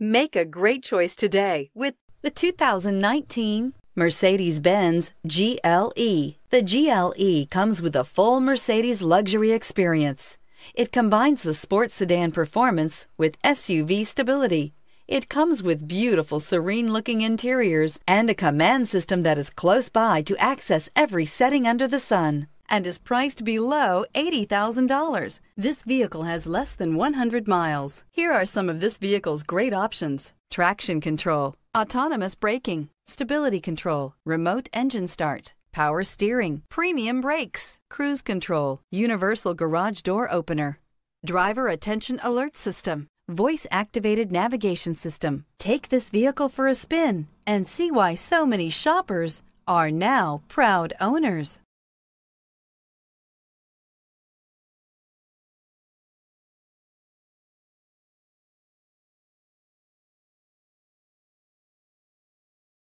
Make a great choice today with the 2019 Mercedes-Benz GLE. The GLE comes with a full Mercedes luxury experience. It combines the sports sedan performance with SUV stability. It comes with beautiful, serene-looking interiors and a command system that is close by to access every setting under the sun and is priced below $80,000. This vehicle has less than 100 miles. Here are some of this vehicle's great options. Traction control, autonomous braking, stability control, remote engine start, power steering, premium brakes, cruise control, universal garage door opener, driver attention alert system, voice-activated navigation system. Take this vehicle for a spin and see why so many shoppers are now proud owners.